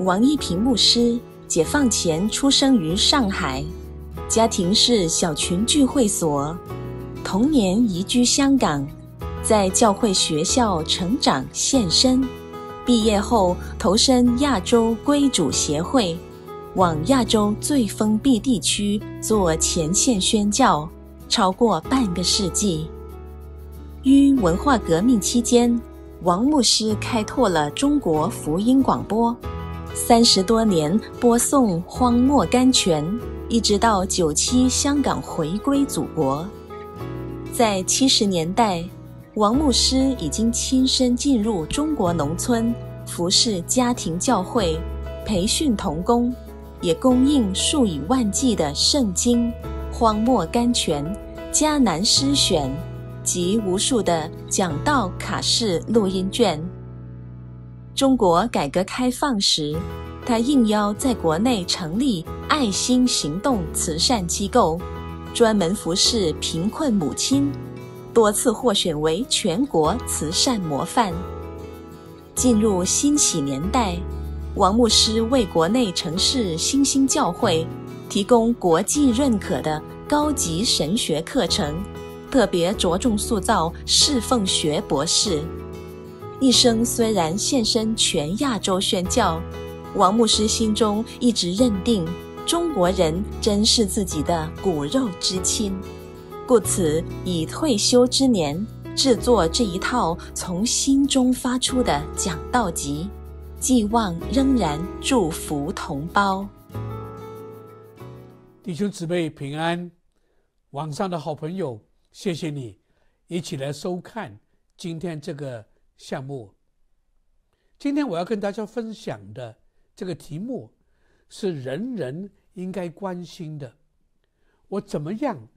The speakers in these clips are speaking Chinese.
王一平牧师，解放前出生于上海，家庭是小群聚会所。童年移居香港，在教会学校成长、献身。毕业后投身亚洲归主协会，往亚洲最封闭地区做前线宣教，超过半个世纪。于文化革命期间，王牧师开拓了中国福音广播。三十多年播送荒漠甘泉，一直到九七香港回归祖国，在七十年代，王牧师已经亲身进入中国农村，服侍家庭教会，培训童工，也供应数以万计的圣经、荒漠甘泉、迦南诗选及无数的讲道卡式录音卷。中国改革开放时，他应邀在国内成立爱心行动慈善机构，专门服侍贫困母亲，多次获选为全国慈善模范。进入新起年代，王牧师为国内城市新兴教会提供国际认可的高级神学课程，特别着重塑造侍奉学博士。一生虽然现身全亚洲宣教，王牧师心中一直认定中国人真是自己的骨肉之亲，故此以退休之年制作这一套从心中发出的讲道集，寄望仍然祝福同胞。弟兄姊妹平安，网上的好朋友，谢谢你一起来收看今天这个。项目，今天我要跟大家分享的这个题目是人人应该关心的。我怎么样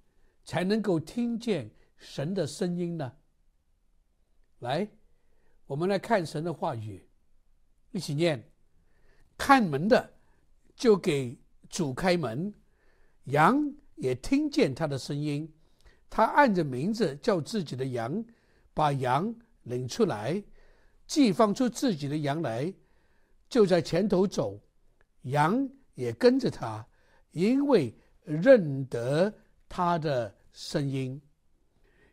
才能够听见神的声音呢？来，我们来看神的话语，一起念：看门的就给主开门，羊也听见他的声音，他按着名字叫自己的羊，把羊。领出来，既放出自己的羊来，就在前头走，羊也跟着他，因为认得他的声音。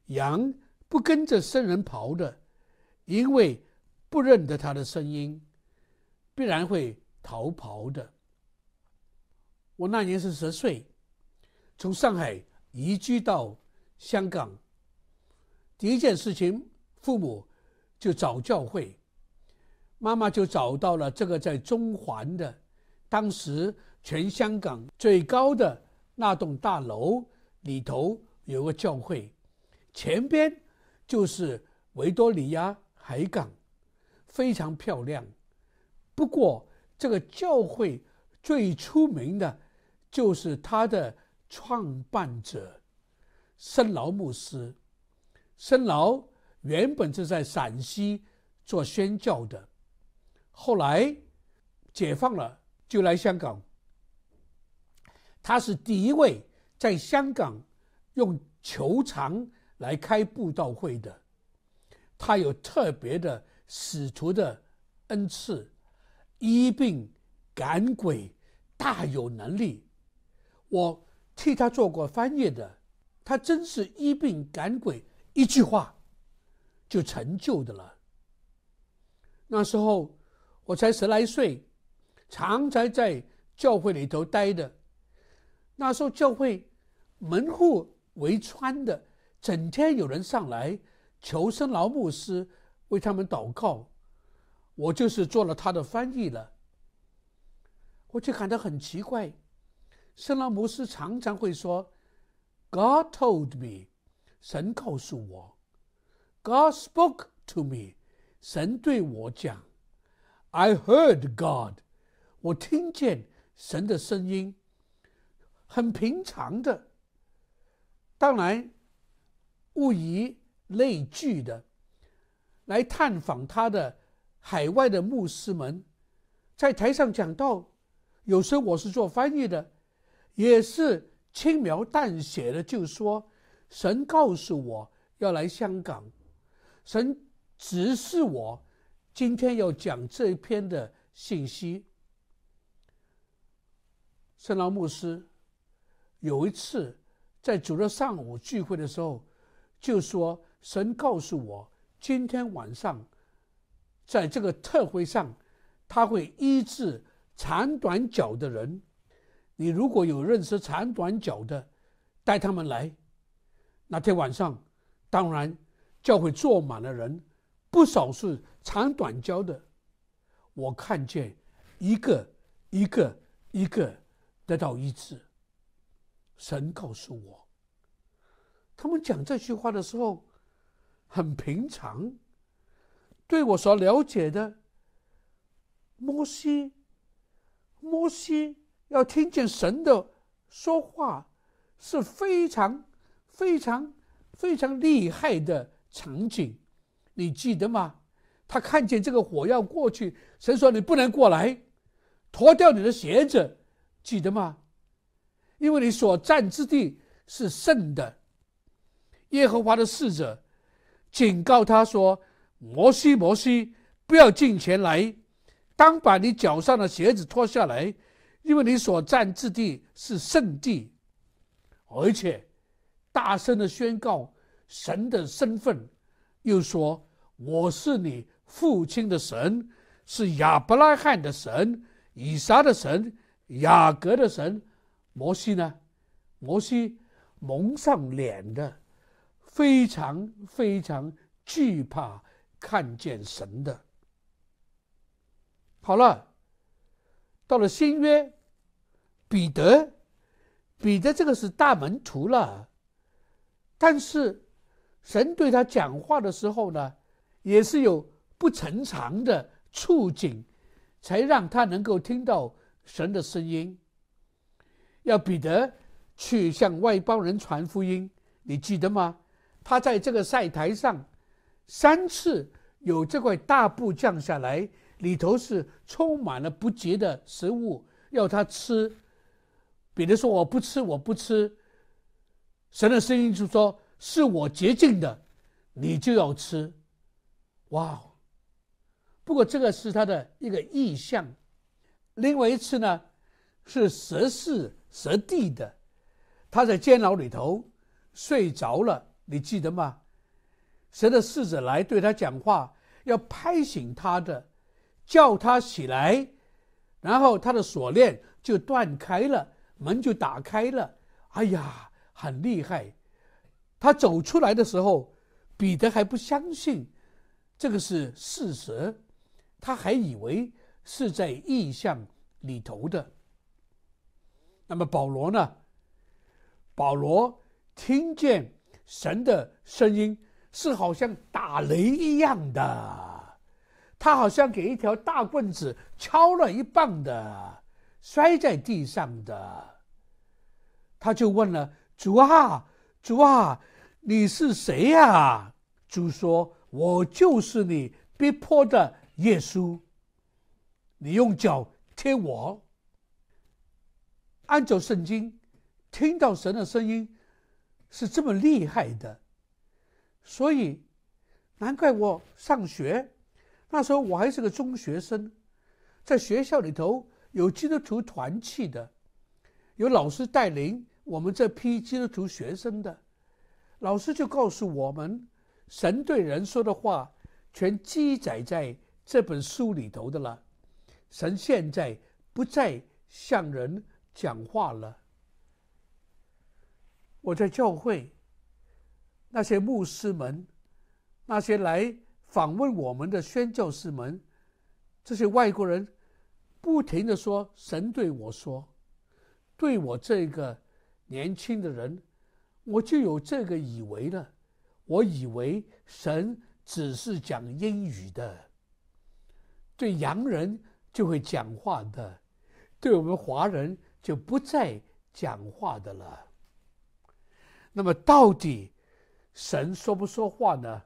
羊不跟着圣人跑的，因为不认得他的声音，必然会逃跑的。我那年是十岁，从上海移居到香港，第一件事情。父母就找教会，妈妈就找到了这个在中环的，当时全香港最高的那栋大楼里头有个教会，前边就是维多利亚海港，非常漂亮。不过这个教会最出名的，就是它的创办者圣劳牧师，圣劳。原本是在陕西做宣教的，后来解放了就来香港。他是第一位在香港用球场来开布道会的。他有特别的使徒的恩赐，医病赶鬼，大有能力。我替他做过翻译的，他真是一病赶鬼，一句话。就成就的了。那时候我才十来岁，常常在教会里头待的。那时候教会门户为穿的，整天有人上来求圣劳牧师为他们祷告，我就是做了他的翻译了。我就感到很奇怪，圣劳牧师常常会说：“God told me，神告诉我。” God spoke to me，神对我讲。I heard God，我听见神的声音。很平常的，当然物以类聚的，来探访他的海外的牧师们，在台上讲道。有时候我是做翻译的，也是轻描淡写的就说，神告诉我要来香港。神指示我，今天要讲这一篇的信息。圣劳牧师有一次在主日上午聚会的时候，就说神告诉我，今天晚上在这个特会上，他会医治长短脚的人。你如果有认识长短脚的，带他们来。那天晚上，当然。教会坐满了人，不少是长短交的。我看见一个一个一个得到医治。神告诉我，他们讲这句话的时候很平常。对我所了解的，摩西，摩西要听见神的说话是非常非常非常厉害的。场景，你记得吗？他看见这个火要过去，神说：“你不能过来，脱掉你的鞋子，记得吗？因为你所站之地是圣的。”耶和华的使者警告他说：“摩西，摩西，不要进前来，当把你脚上的鞋子脱下来，因为你所站之地是圣地。”而且，大声的宣告。神的身份，又说我是你父亲的神，是亚伯拉罕的神，以撒的神，雅各的神。摩西呢？摩西蒙上脸的，非常非常惧怕看见神的。好了，到了新约，彼得，彼得这个是大门徒了，但是。神对他讲话的时候呢，也是有不成常的触景，才让他能够听到神的声音。要彼得去向外邦人传福音，你记得吗？他在这个赛台上三次有这块大布降下来，里头是充满了不洁的食物，要他吃。彼得说：“我不吃，我不吃。”神的声音就说。是我洁净的，你就要吃。哇！不过这个是他的一个意象。另外一次呢，是蛇视蛇地的，他在监牢里头睡着了，你记得吗？蛇的使者来对他讲话，要拍醒他的，叫他起来，然后他的锁链就断开了，门就打开了。哎呀，很厉害。他走出来的时候，彼得还不相信这个是事实，他还以为是在异象里头的。那么保罗呢？保罗听见神的声音是好像打雷一样的，他好像给一条大棍子敲了一棒的，摔在地上的。他就问了：“主啊，主啊！”你是谁呀？猪说：“我就是你逼迫的耶稣。”你用脚踢我。按照圣经，听到神的声音是这么厉害的，所以难怪我上学那时候我还是个中学生，在学校里头有基督徒团契的，有老师带领我们这批基督徒学生的。老师就告诉我们，神对人说的话全记载在这本书里头的了。神现在不再向人讲话了。我在教会，那些牧师们，那些来访问我们的宣教士们，这些外国人，不停的说：“神对我说，对我这个年轻的人。”我就有这个以为了，我以为神只是讲英语的，对洋人就会讲话的，对我们华人就不再讲话的了。那么到底神说不说话呢？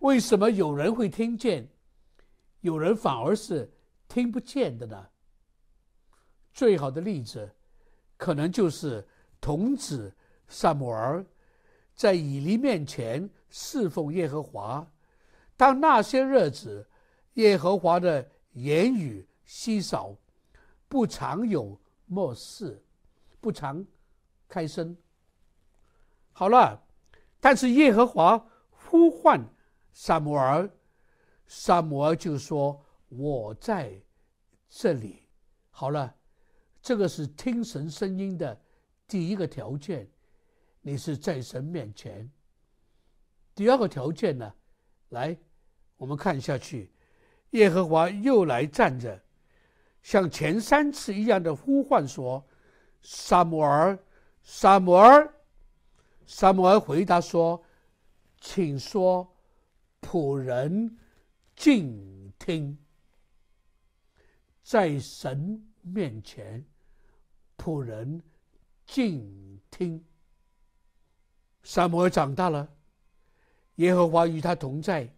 为什么有人会听见，有人反而是听不见的呢？最好的例子，可能就是童子。萨摩尔在以利面前侍奉耶和华。当那些日子，耶和华的言语稀少，不常有末世，不常开声。好了，但是耶和华呼唤萨摩尔，萨摩尔就说：“我在这里。”好了，这个是听神声音的第一个条件。你是在神面前。第二个条件呢？来，我们看下去。耶和华又来站着，像前三次一样的呼唤说：“萨摩尔，萨摩尔。”萨摩尔回答说：“请说，仆人静听。在神面前，仆人静听。”萨摩尔长大了，耶和华与他同在，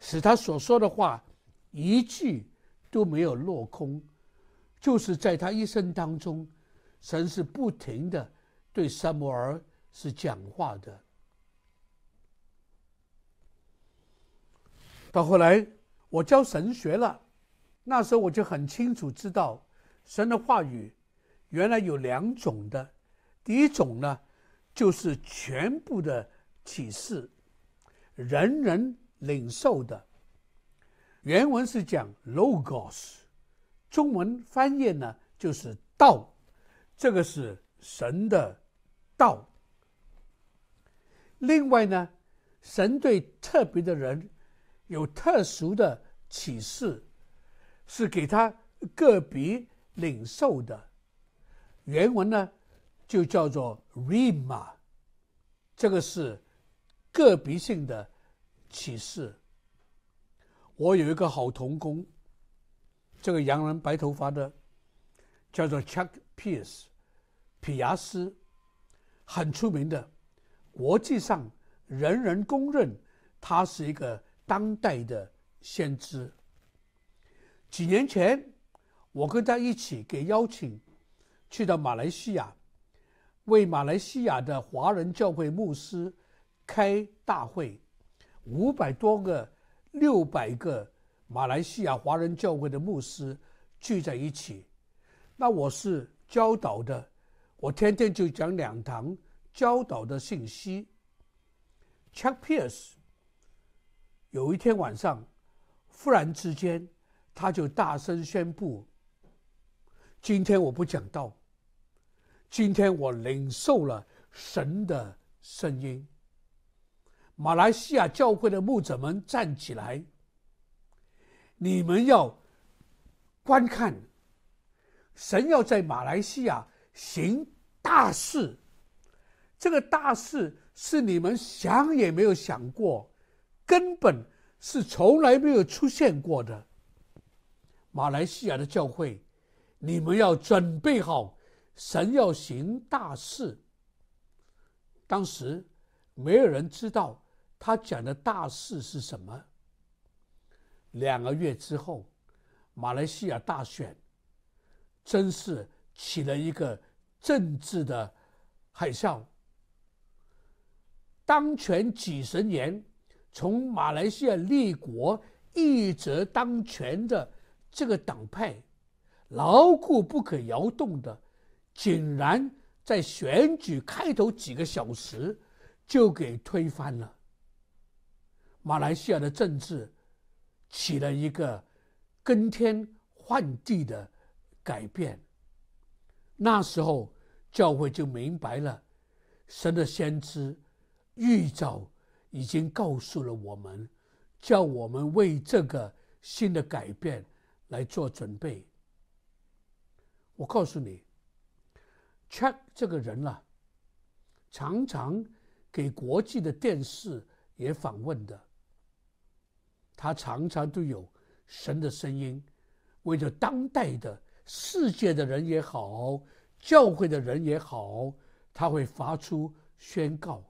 使他所说的话一句都没有落空。就是在他一生当中，神是不停的对萨摩尔是讲话的。到后来，我教神学了，那时候我就很清楚知道，神的话语原来有两种的。第一种呢。就是全部的启示，人人领受的。原文是讲 Logos，中文翻译呢就是道，这个是神的道。另外呢，神对特别的人有特殊的启示，是给他个别领受的。原文呢？就叫做 RIMA，这个是个别性的启示。我有一个好童工，这个洋人白头发的，叫做 Chuck Pierce，皮亚斯，很出名的，国际上人人公认他是一个当代的先知。几年前，我跟他一起给邀请，去到马来西亚。为马来西亚的华人教会牧师开大会，五百多个、六百个马来西亚华人教会的牧师聚在一起。那我是教导的，我天天就讲两堂教导的信息。Chuck Pierce 有一天晚上，忽然之间，他就大声宣布：“今天我不讲道。”今天我领受了神的声音。马来西亚教会的牧者们站起来，你们要观看，神要在马来西亚行大事，这个大事是你们想也没有想过，根本是从来没有出现过的。马来西亚的教会，你们要准备好。神要行大事，当时没有人知道他讲的大事是什么。两个月之后，马来西亚大选，真是起了一个政治的海啸。当权几十年，从马来西亚立国一直当权的这个党派，牢固不可摇动的。竟然在选举开头几个小时就给推翻了。马来西亚的政治起了一个更天换地的改变。那时候教会就明白了，神的先知预兆已经告诉了我们，叫我们为这个新的改变来做准备。我告诉你。Check 这个人啊，常常给国际的电视也访问的。他常常都有神的声音，为着当代的世界的人也好，教会的人也好，他会发出宣告。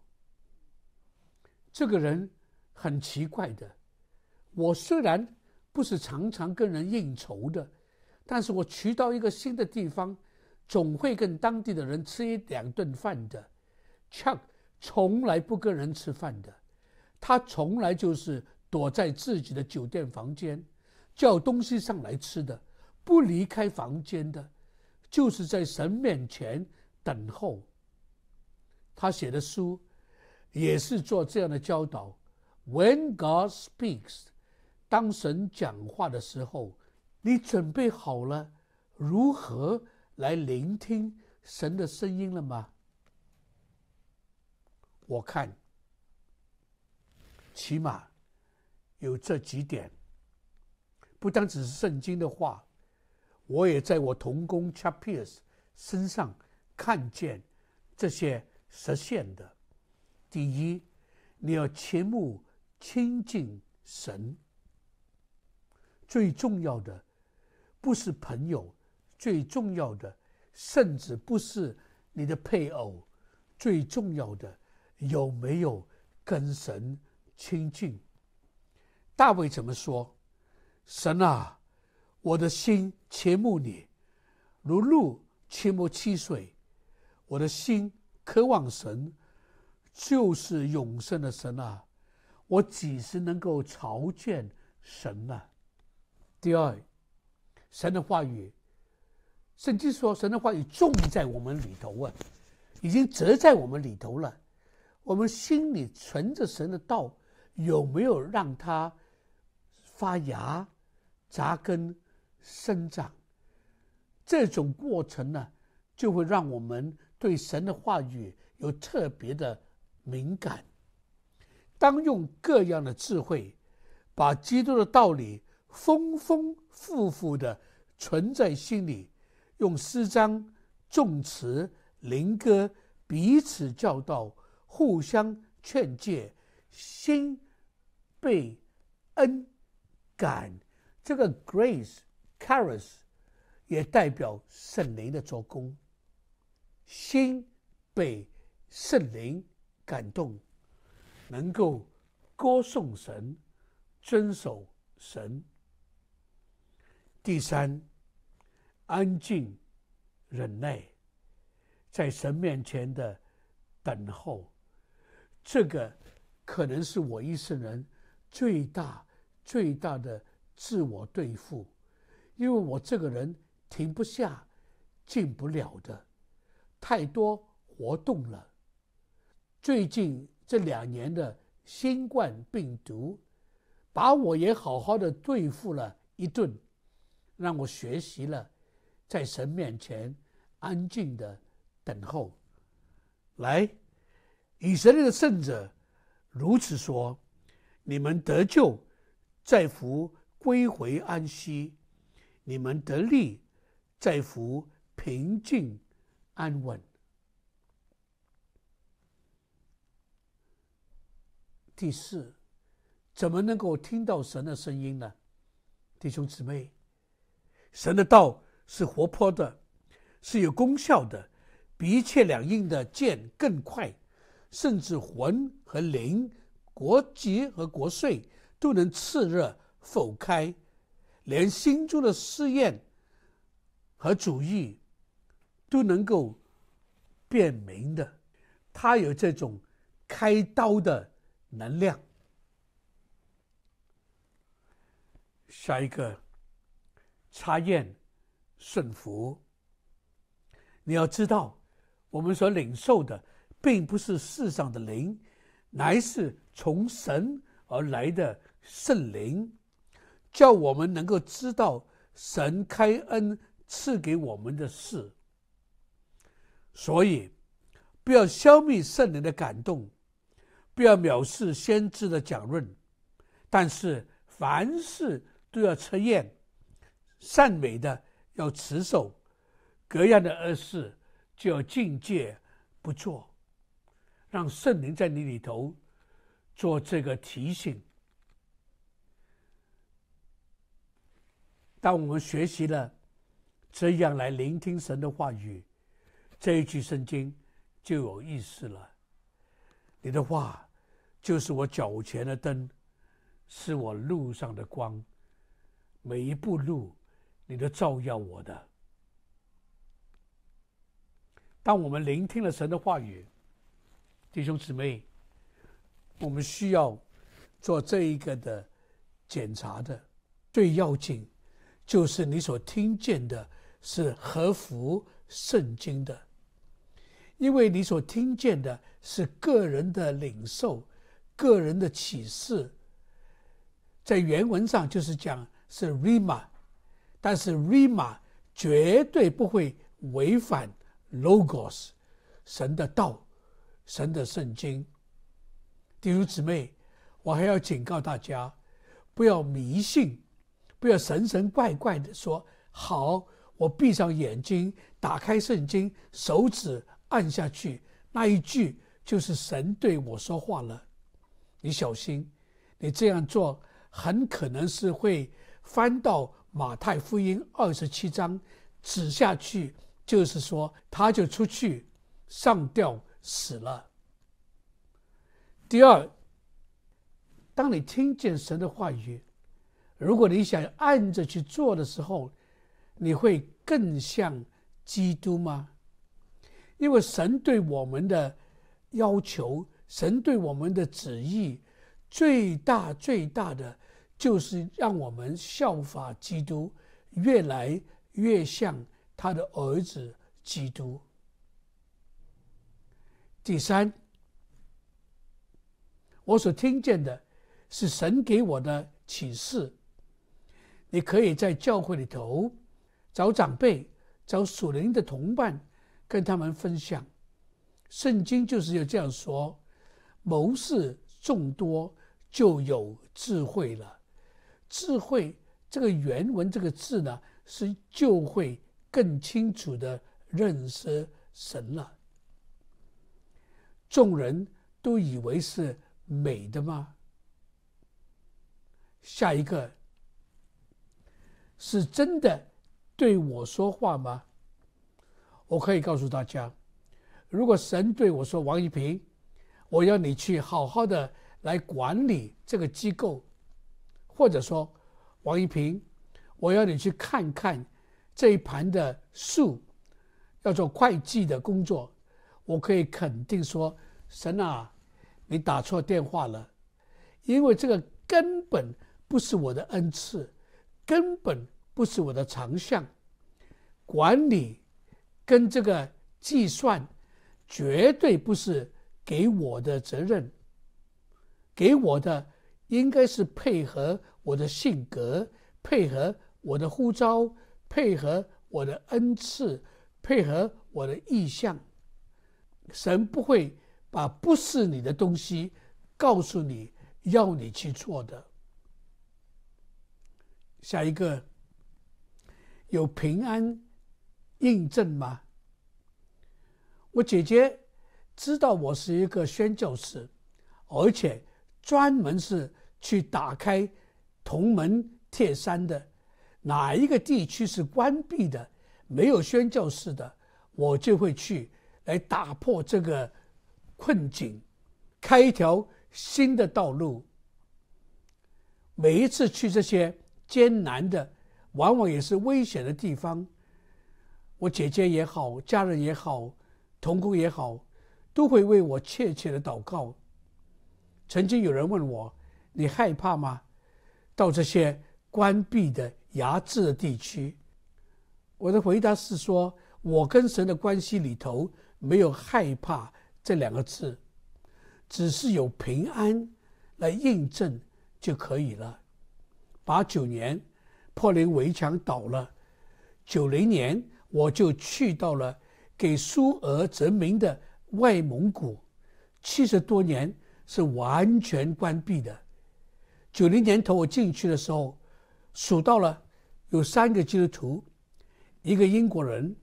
这个人很奇怪的，我虽然不是常常跟人应酬的，但是我去到一个新的地方。总会跟当地的人吃一两顿饭的，Chuck 从来不跟人吃饭的，他从来就是躲在自己的酒店房间，叫东西上来吃的，不离开房间的，就是在神面前等候。他写的书，也是做这样的教导：When God speaks，当神讲话的时候，你准备好了，如何？来聆听神的声音了吗？我看，起码有这几点。不单只是圣经的话，我也在我同工 c h a p 查 r s 身上看见这些实现的。第一，你要切目亲近神。最重要的不是朋友。最重要的，甚至不是你的配偶。最重要的，有没有跟神亲近？大卫怎么说？神啊，我的心切慕你，如鹿切莫缺水。我的心渴望神，就是永生的神啊！我几时能够朝见神呢？第二，神的话语。圣经说：“神的话语种在我们里头啊，已经折在我们里头了。我们心里存着神的道，有没有让它发芽、扎根、生长？这种过程呢，就会让我们对神的话语有特别的敏感。当用各样的智慧，把基督的道理丰丰富富的存在心里。”用诗章、颂词、灵歌彼此教导，互相劝诫，心被恩感。这个 grace, a r a c s 也代表圣灵的做工。心被圣灵感动，能够歌颂神，遵守神。第三。安静、忍耐，在神面前的等候，这个可能是我一生人最大最大的自我对付，因为我这个人停不下、进不了的太多活动了。最近这两年的新冠病毒，把我也好好的对付了一顿，让我学习了。在神面前安静的等候，来，以色列的圣者如此说：你们得救，在福归回安息；你们得利，在福平静安稳。第四，怎么能够听到神的声音呢？弟兄姊妹，神的道。是活泼的，是有功效的，比切两印的剑更快，甚至魂和灵、国籍和国税都能炽热否开，连心中的试验和主意都能够变明的，他有这种开刀的能量。下一个，查验。顺服。你要知道，我们所领受的，并不是世上的灵，乃是从神而来的圣灵，叫我们能够知道神开恩赐给我们的事。所以，不要消灭圣灵的感动，不要藐视先知的讲论。但是凡事都要测验，善美的。要持守，各样的恶事就要境界不做，让圣灵在你里头做这个提醒。当我们学习了这样来聆听神的话语，这一句圣经就有意思了。你的话就是我脚前的灯，是我路上的光，每一步路。你的照耀，我的。当我们聆听了神的话语，弟兄姊妹，我们需要做这一个的检查的。最要紧就是你所听见的是合符圣经的，因为你所听见的是个人的领受、个人的启示。在原文上就是讲是 rima。但是，Rima 绝对不会违反 Logos，神的道，神的圣经。弟兄姊妹，我还要警告大家，不要迷信，不要神神怪怪的说：“好，我闭上眼睛，打开圣经，手指按下去，那一句就是神对我说话了。”你小心，你这样做很可能是会翻到。马太福音二十七章指下去，就是说，他就出去上吊死了。第二，当你听见神的话语，如果你想按着去做的时候，你会更像基督吗？因为神对我们的要求，神对我们的旨意，最大最大的。就是让我们效法基督，越来越像他的儿子基督。第三，我所听见的，是神给我的启示。你可以在教会里头，找长辈，找属灵的同伴，跟他们分享。圣经就是要这样说：谋士众多，就有智慧了。智慧这个原文这个字呢，是就会更清楚的认识神了。众人都以为是美的吗？下一个是真的对我说话吗？我可以告诉大家，如果神对我说王一平，我要你去好好的来管理这个机构。或者说，王一平，我要你去看看这一盘的数。要做会计的工作，我可以肯定说，神啊，你打错电话了，因为这个根本不是我的恩赐，根本不是我的长项。管理跟这个计算，绝对不是给我的责任，给我的。应该是配合我的性格，配合我的呼召，配合我的恩赐，配合我的意向。神不会把不是你的东西告诉你，要你去做的。下一个有平安印证吗？我姐姐知道我是一个宣教师，而且专门是。去打开铜门铁山的哪一个地区是关闭的，没有宣教士的，我就会去来打破这个困境，开一条新的道路。每一次去这些艰难的，往往也是危险的地方，我姐姐也好，家人也好，同工也好，都会为我切切的祷告。曾经有人问我。你害怕吗？到这些关闭的、压制的地区，我的回答是：说我跟神的关系里头没有害怕这两个字，只是有平安来印证就可以了。八九年，柏林围墙倒了；九零年，我就去到了给苏俄殖民的外蒙古。七十多年是完全关闭的。九零年头我进去的时候，数到了有三个基督徒，一个英国人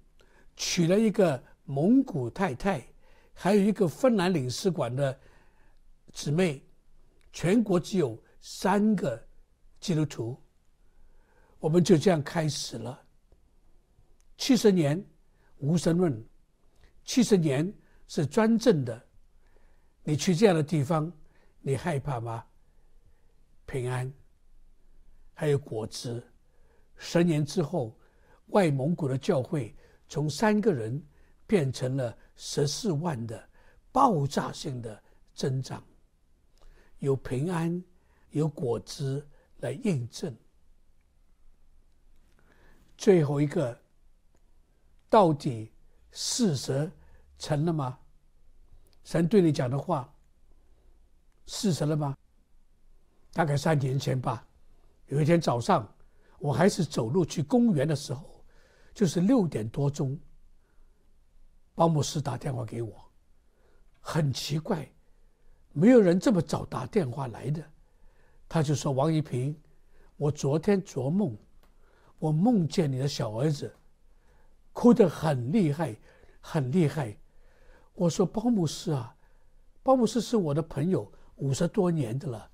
娶了一个蒙古太太，还有一个芬兰领事馆的姊妹，全国只有三个基督徒。我们就这样开始了。七十年无神论，七十年是专政的。你去这样的地方，你害怕吗？平安，还有果汁。十年之后，外蒙古的教会从三个人变成了十四万的爆炸性的增长，有平安，有果汁来印证。最后一个，到底事实成了吗？神对你讲的话，事实了吗？大概三年前吧，有一天早上，我还是走路去公园的时候，就是六点多钟，鲍姆斯打电话给我，很奇怪，没有人这么早打电话来的，他就说：“王一平，我昨天做梦，我梦见你的小儿子，哭得很厉害，很厉害。”我说：“鲍姆斯啊，鲍姆斯是我的朋友，五十多年的了。”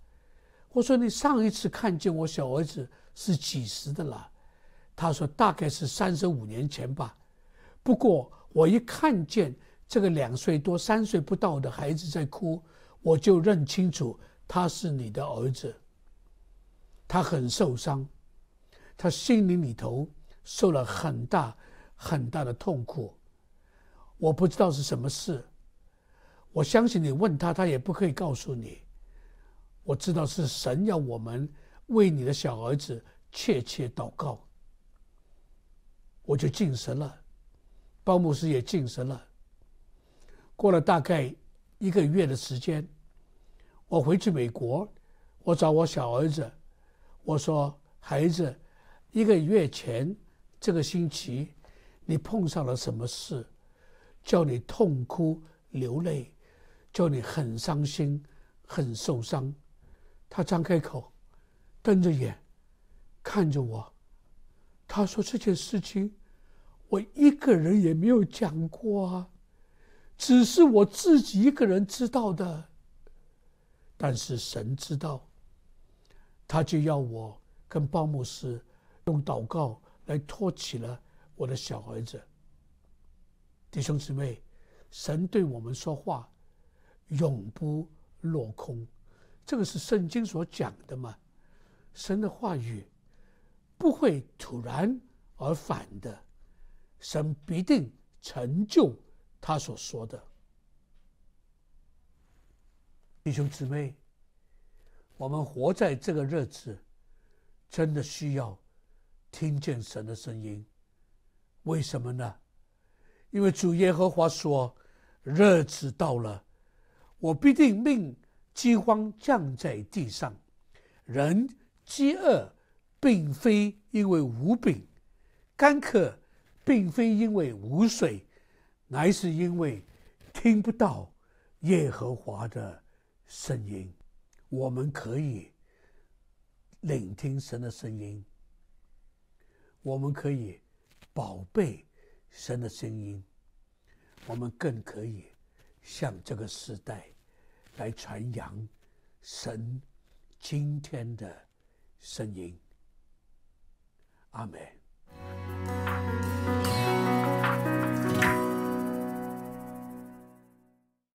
我说你上一次看见我小儿子是几时的了？他说大概是三十五年前吧。不过我一看见这个两岁多、三岁不到的孩子在哭，我就认清楚他是你的儿子。他很受伤，他心灵里头受了很大很大的痛苦。我不知道是什么事。我相信你问他，他也不可以告诉你。我知道是神要我们为你的小儿子切切祷告，我就敬神了，包牧师也敬神了。过了大概一个月的时间，我回去美国，我找我小儿子，我说：“孩子，一个月前这个星期，你碰上了什么事，叫你痛哭流泪，叫你很伤心，很受伤。”他张开口，瞪着眼，看着我。他说：“这件事情，我一个人也没有讲过啊，只是我自己一个人知道的。但是神知道，他就要我跟鲍姆师用祷告来托起了我的小儿子。”弟兄姊妹，神对我们说话，永不落空。这个是圣经所讲的嘛？神的话语不会突然而反的，神必定成就他所说的。弟兄姊妹，我们活在这个日子，真的需要听见神的声音。为什么呢？因为主耶和华说：“日子到了，我必定命。”饥荒降在地上，人饥饿并非因为无饼，干渴并非因为无水，乃是因为听不到耶和华的声音。我们可以聆听神的声音，我们可以宝贝神的声音，我们更可以向这个时代。来传扬神今天的声音，阿美。